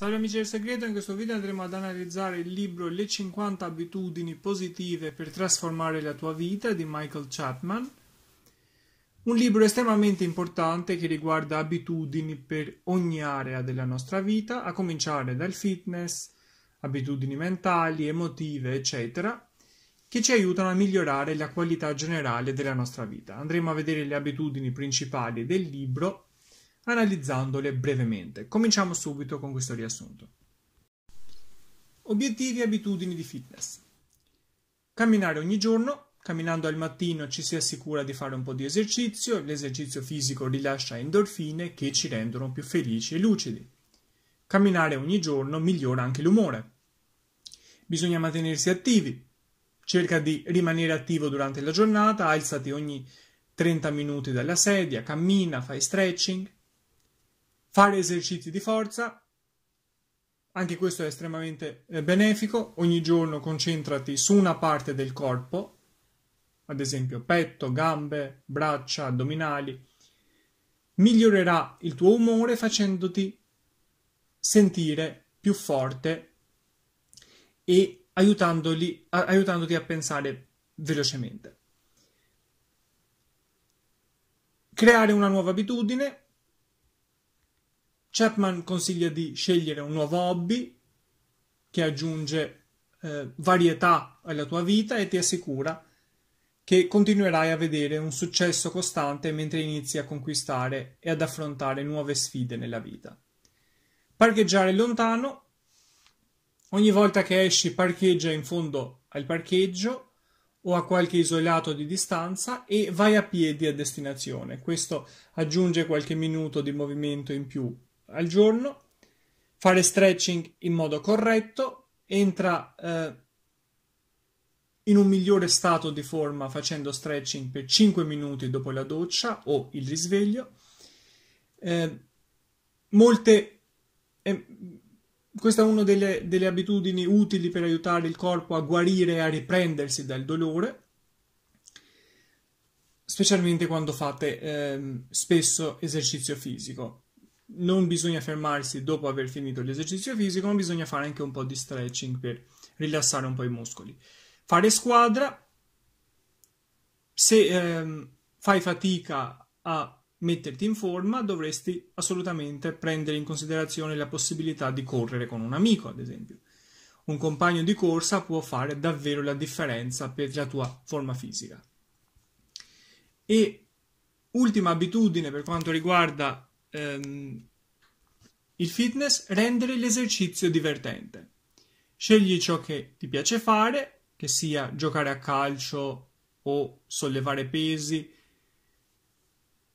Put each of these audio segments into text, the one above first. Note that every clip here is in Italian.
Salve amici del segreto, in questo video andremo ad analizzare il libro Le 50 abitudini positive per trasformare la tua vita di Michael Chapman. Un libro estremamente importante che riguarda abitudini per ogni area della nostra vita, a cominciare dal fitness, abitudini mentali, emotive, eccetera, che ci aiutano a migliorare la qualità generale della nostra vita. Andremo a vedere le abitudini principali del libro analizzandole brevemente. Cominciamo subito con questo riassunto. Obiettivi e abitudini di fitness. Camminare ogni giorno, camminando al mattino ci si assicura di fare un po' di esercizio, l'esercizio fisico rilascia endorfine che ci rendono più felici e lucidi. Camminare ogni giorno migliora anche l'umore. Bisogna mantenersi attivi. Cerca di rimanere attivo durante la giornata, alzati ogni 30 minuti dalla sedia, cammina, fai stretching fare esercizi di forza, anche questo è estremamente eh, benefico, ogni giorno concentrati su una parte del corpo, ad esempio petto, gambe, braccia, addominali, migliorerà il tuo umore facendoti sentire più forte e aiutandoti a pensare velocemente. Creare una nuova abitudine Chapman consiglia di scegliere un nuovo hobby che aggiunge eh, varietà alla tua vita e ti assicura che continuerai a vedere un successo costante mentre inizi a conquistare e ad affrontare nuove sfide nella vita. Parcheggiare lontano. Ogni volta che esci parcheggia in fondo al parcheggio o a qualche isolato di distanza e vai a piedi a destinazione. Questo aggiunge qualche minuto di movimento in più al giorno, fare stretching in modo corretto, entra eh, in un migliore stato di forma facendo stretching per 5 minuti dopo la doccia o il risveglio. Eh, molte, eh, questa è una delle, delle abitudini utili per aiutare il corpo a guarire e a riprendersi dal dolore specialmente quando fate eh, spesso esercizio fisico non bisogna fermarsi dopo aver finito l'esercizio fisico, ma bisogna fare anche un po' di stretching per rilassare un po' i muscoli. Fare squadra, se ehm, fai fatica a metterti in forma, dovresti assolutamente prendere in considerazione la possibilità di correre con un amico, ad esempio. Un compagno di corsa può fare davvero la differenza per la tua forma fisica. E ultima abitudine per quanto riguarda ehm, il fitness, rendere l'esercizio divertente. Scegli ciò che ti piace fare, che sia giocare a calcio o sollevare pesi,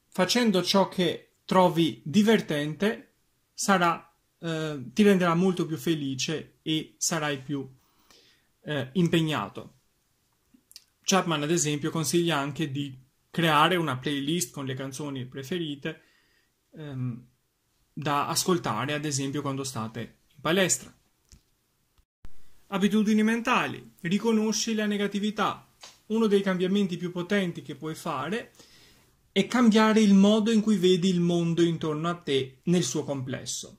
facendo ciò che trovi divertente sarà, eh, ti renderà molto più felice e sarai più eh, impegnato. Chapman, ad esempio, consiglia anche di creare una playlist con le canzoni preferite ehm, da ascoltare, ad esempio, quando state in palestra. Abitudini mentali, riconosci la negatività. Uno dei cambiamenti più potenti che puoi fare è cambiare il modo in cui vedi il mondo intorno a te nel suo complesso.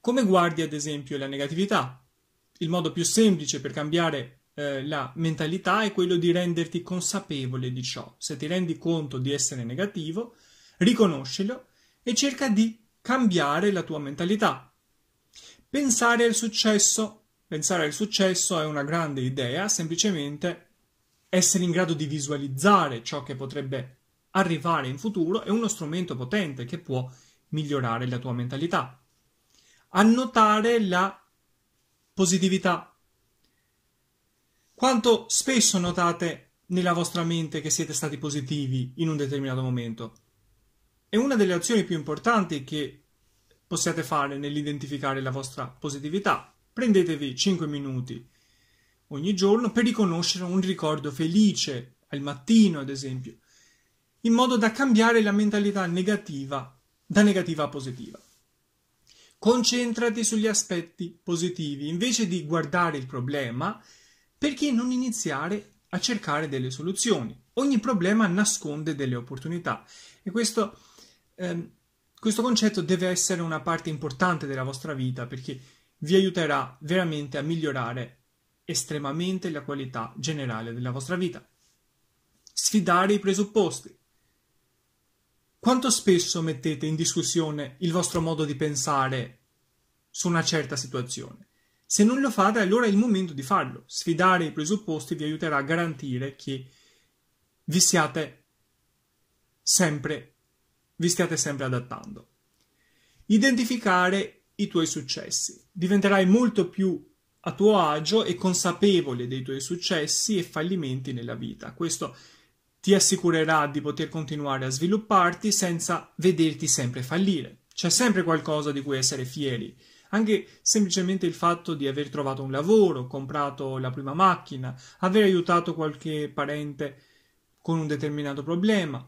Come guardi, ad esempio, la negatività? Il modo più semplice per cambiare eh, la mentalità è quello di renderti consapevole di ciò. Se ti rendi conto di essere negativo, riconoscilo e cerca di cambiare la tua mentalità. Pensare al successo, pensare al successo è una grande idea, semplicemente essere in grado di visualizzare ciò che potrebbe arrivare in futuro è uno strumento potente che può migliorare la tua mentalità. Annotare la positività. Quanto spesso notate nella vostra mente che siete stati positivi in un determinato momento? E una delle azioni più importanti che possiate fare nell'identificare la vostra positività, prendetevi 5 minuti ogni giorno per riconoscere un ricordo felice, al mattino ad esempio, in modo da cambiare la mentalità negativa da negativa a positiva. Concentrati sugli aspetti positivi invece di guardare il problema, perché non iniziare a cercare delle soluzioni? Ogni problema nasconde delle opportunità e questo Ehm, questo concetto deve essere una parte importante della vostra vita perché vi aiuterà veramente a migliorare estremamente la qualità generale della vostra vita. Sfidare i presupposti. Quanto spesso mettete in discussione il vostro modo di pensare su una certa situazione? Se non lo fate, allora è il momento di farlo. Sfidare i presupposti vi aiuterà a garantire che vi siate sempre vi stiate sempre adattando. Identificare i tuoi successi. Diventerai molto più a tuo agio e consapevole dei tuoi successi e fallimenti nella vita. Questo ti assicurerà di poter continuare a svilupparti senza vederti sempre fallire. C'è sempre qualcosa di cui essere fieri. Anche semplicemente il fatto di aver trovato un lavoro, comprato la prima macchina, aver aiutato qualche parente con un determinato problema,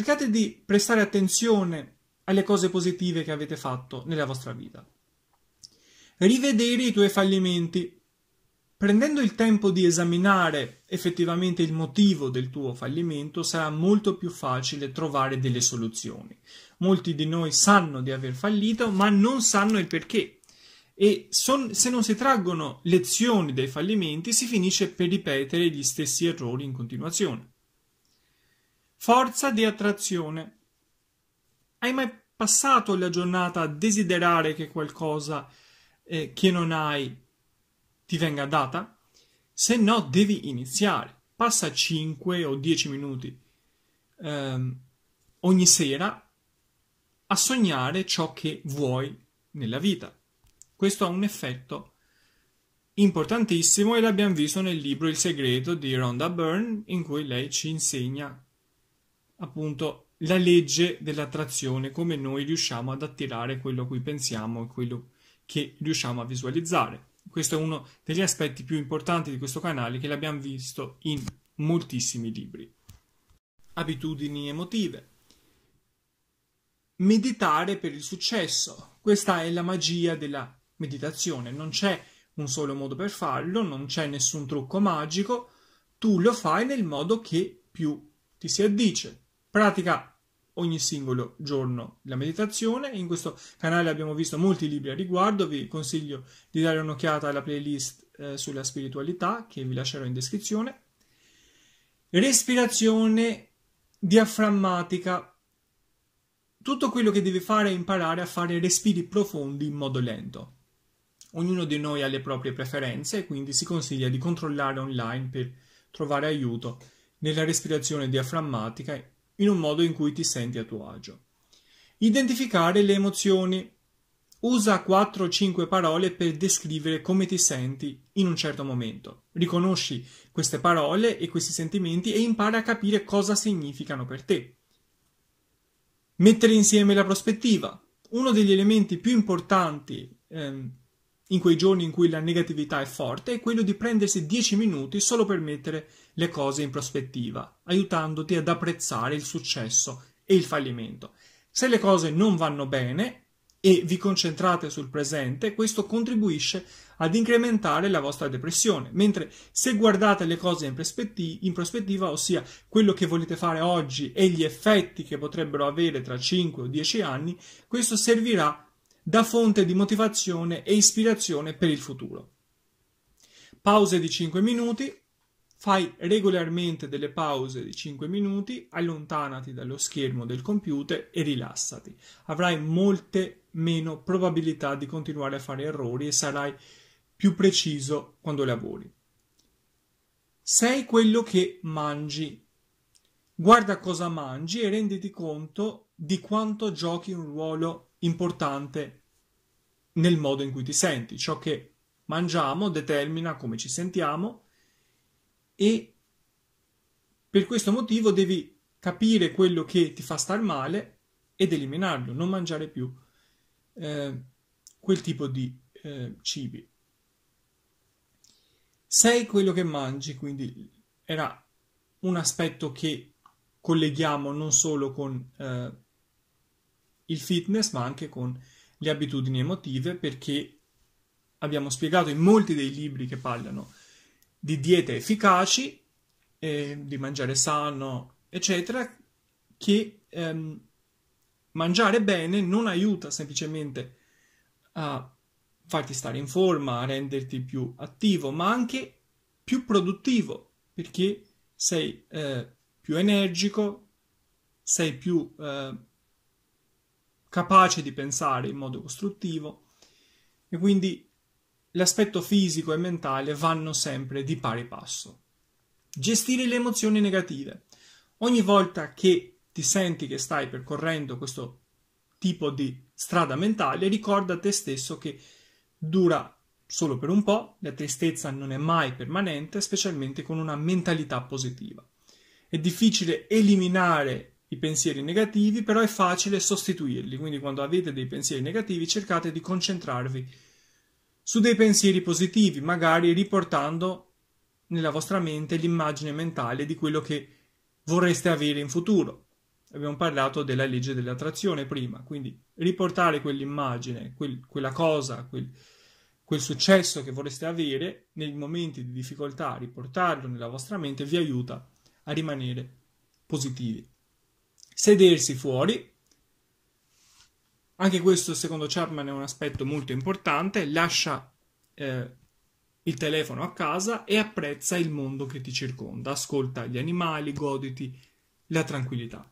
cercate di prestare attenzione alle cose positive che avete fatto nella vostra vita. Rivedere i tuoi fallimenti. Prendendo il tempo di esaminare effettivamente il motivo del tuo fallimento sarà molto più facile trovare delle soluzioni. Molti di noi sanno di aver fallito ma non sanno il perché e son, se non si traggono lezioni dai fallimenti si finisce per ripetere gli stessi errori in continuazione. Forza di attrazione. Hai mai passato la giornata a desiderare che qualcosa eh, che non hai ti venga data? Se no, devi iniziare. Passa 5 o 10 minuti ehm, ogni sera a sognare ciò che vuoi nella vita. Questo ha un effetto importantissimo e l'abbiamo visto nel libro Il segreto di Rhonda Byrne in cui lei ci insegna appunto la legge dell'attrazione, come noi riusciamo ad attirare quello a cui pensiamo e quello che riusciamo a visualizzare. Questo è uno degli aspetti più importanti di questo canale che l'abbiamo visto in moltissimi libri. Abitudini emotive. Meditare per il successo. Questa è la magia della meditazione. Non c'è un solo modo per farlo, non c'è nessun trucco magico. Tu lo fai nel modo che più ti si addice pratica ogni singolo giorno la meditazione. In questo canale abbiamo visto molti libri a riguardo, vi consiglio di dare un'occhiata alla playlist eh, sulla spiritualità che vi lascerò in descrizione. Respirazione diaframmatica. Tutto quello che devi fare è imparare a fare respiri profondi in modo lento. Ognuno di noi ha le proprie preferenze quindi si consiglia di controllare online per trovare aiuto nella respirazione diaframmatica in un modo in cui ti senti a tuo agio. Identificare le emozioni. Usa 4-5 o parole per descrivere come ti senti in un certo momento. Riconosci queste parole e questi sentimenti e impara a capire cosa significano per te. Mettere insieme la prospettiva. Uno degli elementi più importanti ehm, in quei giorni in cui la negatività è forte è quello di prendersi 10 minuti solo per mettere le cose in prospettiva, aiutandoti ad apprezzare il successo e il fallimento. Se le cose non vanno bene e vi concentrate sul presente, questo contribuisce ad incrementare la vostra depressione, mentre se guardate le cose in, prospettiva, in prospettiva ossia quello che volete fare oggi e gli effetti che potrebbero avere tra 5 o 10 anni, questo servirà a da fonte di motivazione e ispirazione per il futuro. Pause di 5 minuti, fai regolarmente delle pause di 5 minuti, allontanati dallo schermo del computer e rilassati. Avrai molte meno probabilità di continuare a fare errori e sarai più preciso quando lavori. Sei quello che mangi. Guarda cosa mangi e renditi conto di quanto giochi un ruolo importante nel modo in cui ti senti. Ciò che mangiamo determina come ci sentiamo e per questo motivo devi capire quello che ti fa star male ed eliminarlo, non mangiare più eh, quel tipo di eh, cibi. Sei quello che mangi, quindi era un aspetto che colleghiamo non solo con eh, il fitness ma anche con le abitudini emotive perché abbiamo spiegato in molti dei libri che parlano di diete efficaci, eh, di mangiare sano, eccetera, che ehm, mangiare bene non aiuta semplicemente a farti stare in forma, a renderti più attivo, ma anche più produttivo, perché sei eh, più energico, sei più eh, capace di pensare in modo costruttivo e quindi l'aspetto fisico e mentale vanno sempre di pari passo. Gestire le emozioni negative. Ogni volta che ti senti che stai percorrendo questo tipo di strada mentale, ricorda a te stesso che dura solo per un po', la tristezza non è mai permanente, specialmente con una mentalità positiva. È difficile eliminare i pensieri negativi, però è facile sostituirli, quindi quando avete dei pensieri negativi cercate di concentrarvi su dei pensieri positivi, magari riportando nella vostra mente l'immagine mentale di quello che vorreste avere in futuro. Abbiamo parlato della legge dell'attrazione prima, quindi riportare quell'immagine, quel, quella cosa, quel, quel successo che vorreste avere nei momenti di difficoltà, riportarlo nella vostra mente vi aiuta a rimanere positivi sedersi fuori. Anche questo, secondo Chapman, è un aspetto molto importante. Lascia eh, il telefono a casa e apprezza il mondo che ti circonda. Ascolta gli animali, goditi la tranquillità.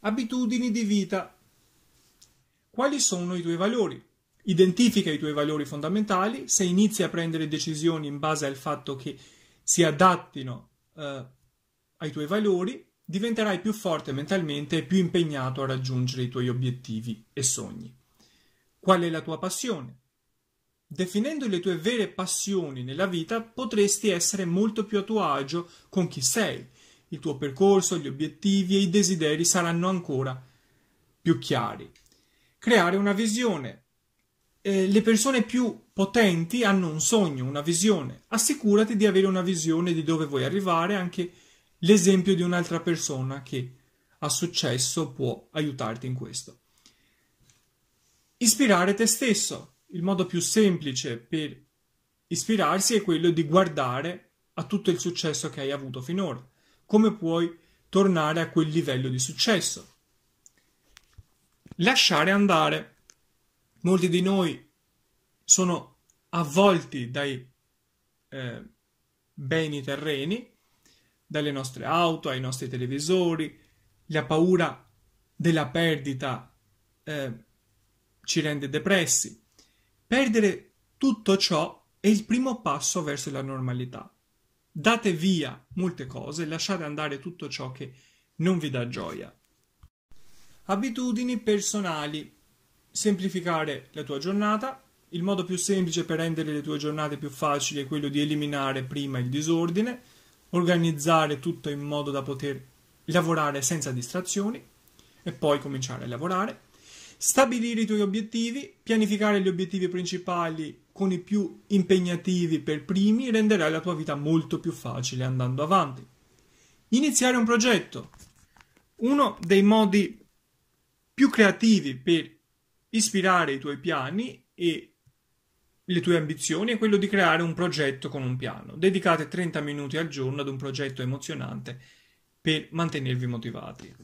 Abitudini di vita. Quali sono i tuoi valori? Identifica i tuoi valori fondamentali. Se inizi a prendere decisioni in base al fatto che si adattino eh, ai tuoi valori, diventerai più forte mentalmente e più impegnato a raggiungere i tuoi obiettivi e sogni. Qual è la tua passione? Definendo le tue vere passioni nella vita potresti essere molto più a tuo agio con chi sei. Il tuo percorso, gli obiettivi e i desideri saranno ancora più chiari. Creare una visione. Eh, le persone più potenti hanno un sogno, una visione. Assicurati di avere una visione di dove vuoi arrivare anche l'esempio di un'altra persona che ha successo può aiutarti in questo. Ispirare te stesso. Il modo più semplice per ispirarsi è quello di guardare a tutto il successo che hai avuto finora. Come puoi tornare a quel livello di successo? Lasciare andare. Molti di noi sono avvolti dai eh, beni terreni dalle nostre auto ai nostri televisori, la paura della perdita eh, ci rende depressi. Perdere tutto ciò è il primo passo verso la normalità. Date via molte cose, lasciate andare tutto ciò che non vi dà gioia. Abitudini personali. Semplificare la tua giornata. Il modo più semplice per rendere le tue giornate più facili è quello di eliminare prima il disordine organizzare tutto in modo da poter lavorare senza distrazioni e poi cominciare a lavorare, stabilire i tuoi obiettivi, pianificare gli obiettivi principali con i più impegnativi per primi, renderai la tua vita molto più facile andando avanti. Iniziare un progetto. Uno dei modi più creativi per ispirare i tuoi piani e le tue ambizioni è quello di creare un progetto con un piano. Dedicate 30 minuti al giorno ad un progetto emozionante per mantenervi motivati.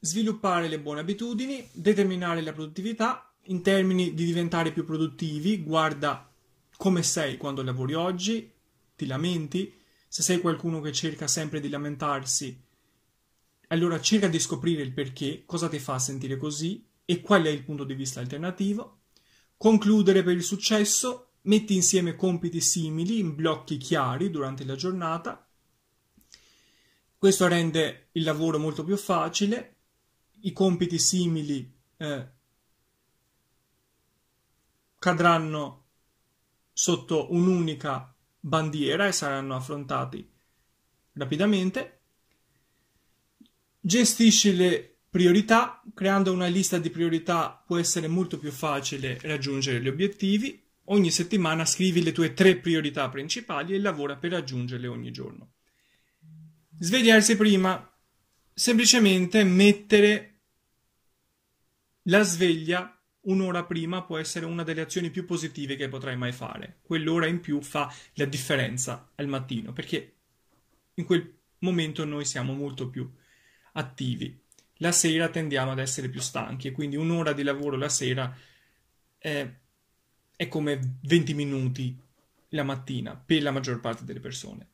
Sviluppare le buone abitudini, determinare la produttività in termini di diventare più produttivi, guarda come sei quando lavori oggi, ti lamenti, se sei qualcuno che cerca sempre di lamentarsi, allora cerca di scoprire il perché, cosa ti fa sentire così e qual è il punto di vista alternativo. Concludere per il successo, metti insieme compiti simili in blocchi chiari durante la giornata. Questo rende il lavoro molto più facile, i compiti simili eh, cadranno sotto un'unica bandiera e saranno affrontati rapidamente. Gestisci le Priorità, creando una lista di priorità può essere molto più facile raggiungere gli obiettivi. Ogni settimana scrivi le tue tre priorità principali e lavora per raggiungerle ogni giorno. Svegliarsi prima, semplicemente mettere la sveglia un'ora prima può essere una delle azioni più positive che potrai mai fare. Quell'ora in più fa la differenza al mattino, perché in quel momento noi siamo molto più attivi la sera tendiamo ad essere più stanchi quindi un'ora di lavoro la sera è, è come 20 minuti la mattina per la maggior parte delle persone.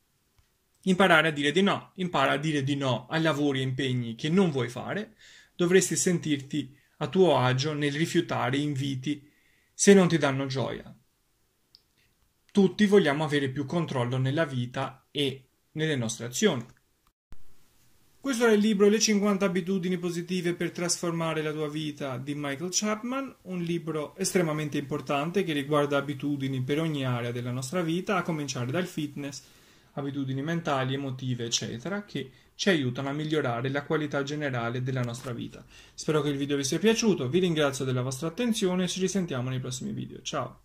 Imparare a dire di no, impara a dire di no a lavori e impegni che non vuoi fare, dovresti sentirti a tuo agio nel rifiutare inviti se non ti danno gioia. Tutti vogliamo avere più controllo nella vita e nelle nostre azioni. Questo era il libro Le 50 abitudini positive per trasformare la tua vita di Michael Chapman, un libro estremamente importante che riguarda abitudini per ogni area della nostra vita, a cominciare dal fitness, abitudini mentali, emotive, eccetera, che ci aiutano a migliorare la qualità generale della nostra vita. Spero che il video vi sia piaciuto, vi ringrazio della vostra attenzione e ci risentiamo nei prossimi video. Ciao!